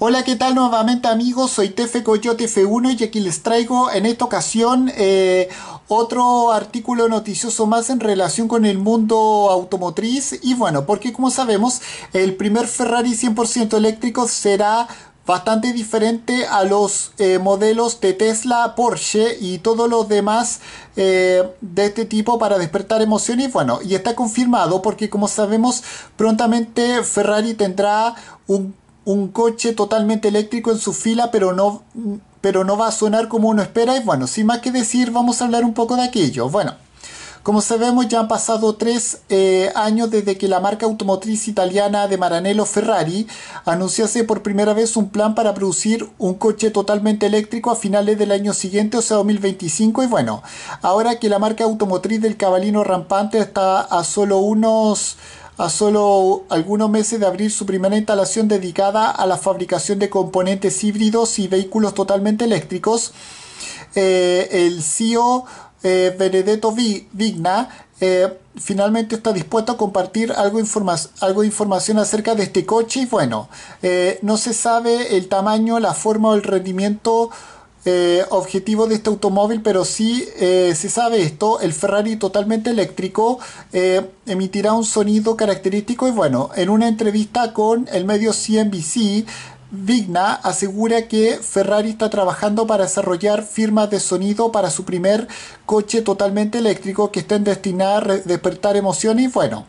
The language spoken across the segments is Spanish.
Hola, ¿qué tal nuevamente amigos? Soy Tefe Coyote F1 y aquí les traigo en esta ocasión eh, otro artículo noticioso más en relación con el mundo automotriz. Y bueno, porque como sabemos, el primer Ferrari 100% eléctrico será bastante diferente a los eh, modelos de Tesla, Porsche y todos los demás eh, de este tipo para despertar emociones. Bueno, y está confirmado porque como sabemos, prontamente Ferrari tendrá un un coche totalmente eléctrico en su fila, pero no, pero no va a sonar como uno espera. Y bueno, sin más que decir, vamos a hablar un poco de aquello. Bueno, como sabemos, ya han pasado tres eh, años desde que la marca automotriz italiana de Maranello Ferrari anunciase por primera vez un plan para producir un coche totalmente eléctrico a finales del año siguiente, o sea, 2025. Y bueno, ahora que la marca automotriz del cabalino rampante está a solo unos a solo algunos meses de abrir su primera instalación dedicada a la fabricación de componentes híbridos y vehículos totalmente eléctricos, eh, el CEO eh, Benedetto Vigna eh, finalmente está dispuesto a compartir algo, algo, de información acerca de este coche y bueno, no se sabe el tamaño, la forma o el rendimiento eh, objetivo de este automóvil, pero si eh, se sabe esto, el Ferrari totalmente eléctrico eh, emitirá un sonido característico y bueno, en una entrevista con el medio CNBC, Vigna asegura que Ferrari está trabajando para desarrollar firmas de sonido para su primer coche totalmente eléctrico que estén destinadas a despertar emociones y bueno.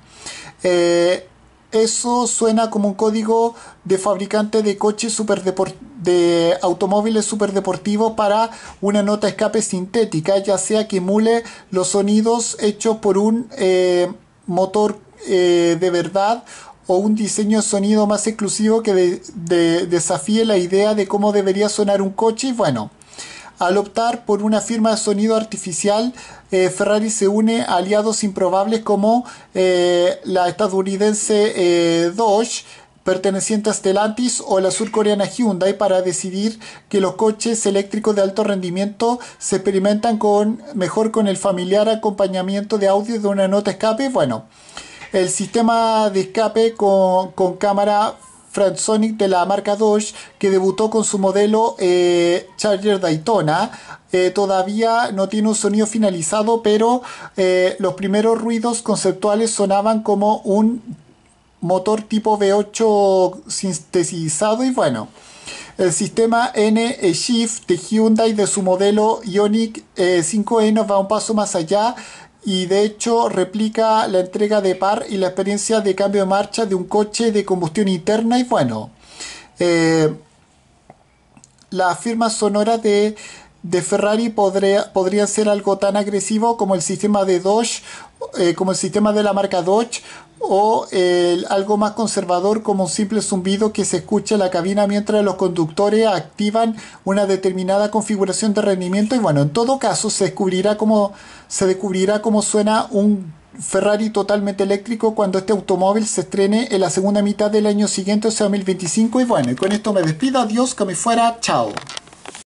eso suena como un código de fabricante de coches super deportivos de automóviles superdeportivos para una nota escape sintética, ya sea que emule los sonidos hechos por un eh, motor eh, de verdad o un diseño de sonido más exclusivo que desafíe la idea de cómo debería sonar un coche. Y bueno, al optar por una firma de sonido artificial, eh, Ferrari se une a aliados improbables como la estadounidense eh, Dodge, perteneciente a Stellantis o la surcoreana Hyundai para decidir que los coches eléctricos de alto rendimiento se experimentan con, mejor con el familiar acompañamiento de audio de una nota escape. Bueno, el sistema de escape con, con cámara Sonic de la marca Dodge que debutó con su modelo eh, Charger Daytona. Eh, todavía no tiene un sonido finalizado, pero eh, los primeros ruidos conceptuales sonaban como un motor tipo V8 sintetizado y bueno. El sistema N-Shift e de Hyundai de su modelo Ionic eh, 5E nos va un paso más allá y de hecho replica la entrega de par y la experiencia de cambio de marcha de un coche de combustión interna y bueno. Eh, la firma sonora de de Ferrari podría, ser algo tan agresivo como el sistema de Dodge, eh, como el sistema de la marca Dodge, o algo más conservador como un simple zumbido que se escucha en la cabina mientras los conductores activan una determinada configuración de rendimiento. Y bueno, en todo caso se descubrirá cómo, se descubrirá cómo suena un Ferrari totalmente eléctrico cuando este automóvil se estrene en la segunda mitad del año siguiente, o sea 2025. Y bueno, y con esto me despido, adiós, que me fuera, chao.